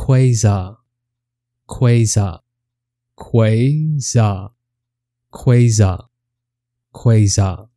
quasar, quasar, quasar, quasar, quasar.